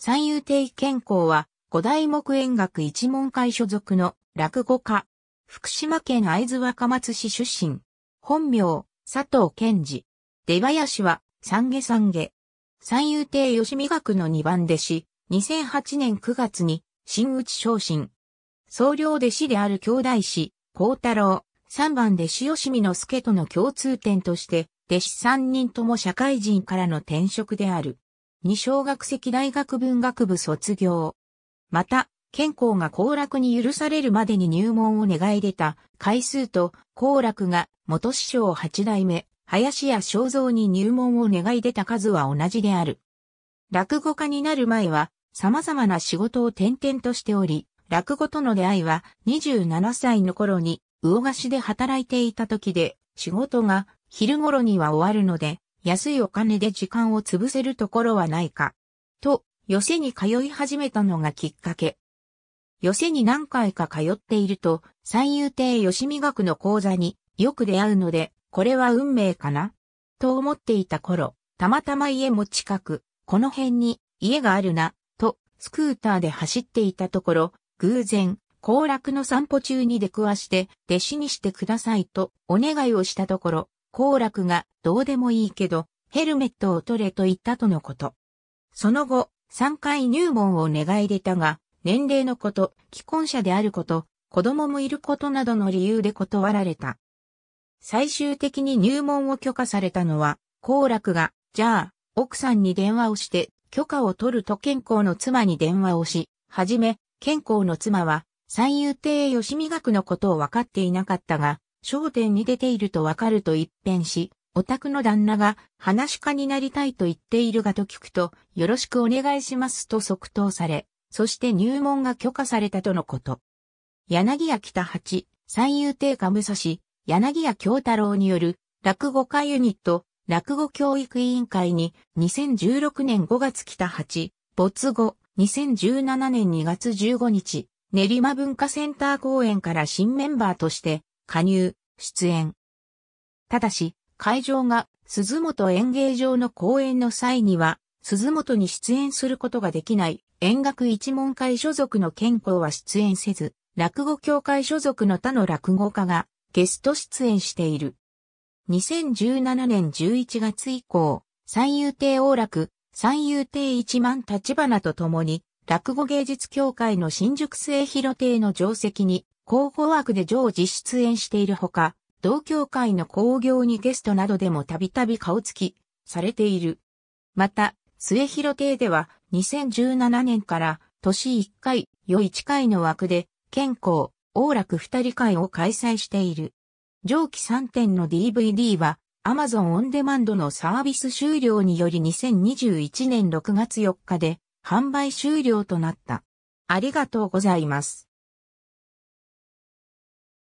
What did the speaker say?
三遊亭健康は、五代目演楽一門会所属の落語家。福島県会津若松市出身。本名、佐藤健二。出林は、三下三下。三遊亭吉美学の二番弟子、2008年9月に、新内昇進。総領弟子である兄弟子、孝太郎、三番弟子吉美之助との共通点として、弟子三人とも社会人からの転職である。二小学籍大学文学部卒業。また、健康が行楽に許されるまでに入門を願い出た回数と、行楽が元師匠八代目、林家正蔵に入門を願い出た数は同じである。落語家になる前は、様々な仕事を転々としており、落語との出会いは27歳の頃に魚菓子で働いていた時で、仕事が昼頃には終わるので、安いお金で時間を潰せるところはないか。と、寄せに通い始めたのがきっかけ。寄せに何回か通っていると、三遊亭吉見学の講座によく出会うので、これは運命かなと思っていた頃、たまたま家も近く、この辺に家があるな、と、スクーターで走っていたところ、偶然、行楽の散歩中に出くわして、弟子にしてくださいとお願いをしたところ、幸楽がどうでもいいけど、ヘルメットを取れと言ったとのこと。その後、3回入門を願い出たが、年齢のこと、既婚者であること、子供もいることなどの理由で断られた。最終的に入門を許可されたのは、幸楽が、じゃあ、奥さんに電話をして、許可を取ると健康の妻に電話をし、はじめ、健康の妻は、三遊亭吉見学のことを分かっていなかったが、商店に出ているとわかると一変し、お宅の旦那が話し家になりたいと言っているがと聞くと、よろしくお願いしますと即答され、そして入門が許可されたとのこと。柳屋北八、三遊亭家武蔵、柳屋京太郎による落語家ユニット、落語教育委員会に2016年5月北八、没後、2017年2月15日、練馬文化センター公演から新メンバーとして加入、出演。ただし、会場が鈴本演芸場の公演の際には、鈴本に出演することができない演楽一門会所属の健康は出演せず、落語協会所属の他の落語家がゲスト出演している。2017年11月以降、三遊亭王楽、三遊亭一万立花と共に、落語芸術協会の新宿末広亭の定席に広報枠で常時出演しているほか、同協会の興行にゲストなどでもたびたび顔つき、されている。また、末広亭では2017年から年1回、余1回の枠で、健康、王楽二人会を開催している。上記3点の DVD は、Amazon オンデマンドのサービス終了により2021年6月4日で販売終了となった。ありがとうございます。